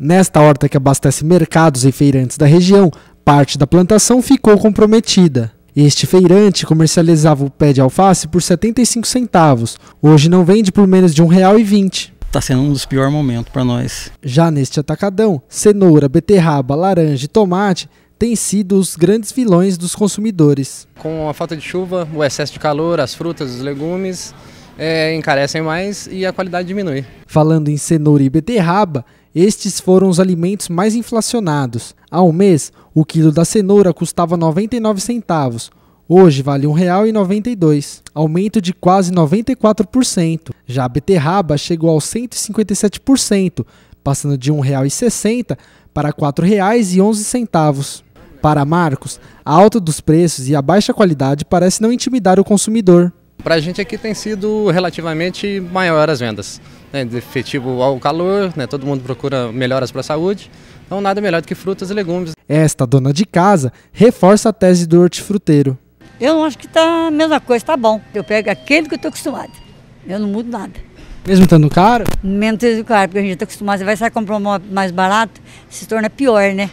Nesta horta que abastece mercados e feirantes da região, parte da plantação ficou comprometida. Este feirante comercializava o pé de alface por 75 centavos. Hoje não vende por menos de R$ 1,20 está sendo um dos piores momentos para nós. Já neste atacadão, cenoura, beterraba, laranja e tomate têm sido os grandes vilões dos consumidores. Com a falta de chuva, o excesso de calor, as frutas, os legumes é, encarecem mais e a qualidade diminui. Falando em cenoura e beterraba, estes foram os alimentos mais inflacionados. Há um mês, o quilo da cenoura custava 99 centavos. Hoje vale R$ 1,92, aumento de quase 94%. Já a beterraba chegou aos 157%, passando de R$ 1,60 para R$ 4,11. Para Marcos, a alta dos preços e a baixa qualidade parece não intimidar o consumidor. Para a gente aqui tem sido relativamente maior as vendas. Né, de efetivo ao calor, né, todo mundo procura melhoras para a saúde, então nada melhor do que frutas e legumes. Esta dona de casa reforça a tese do hortifruteiro. Eu acho que está a mesma coisa, está bom. Eu pego aquele que eu estou acostumado. Eu não mudo nada. Mesmo estando caro? Mesmo estando caro, porque a gente está acostumado. Você vai sair comprar uma mais barato, se torna pior, né?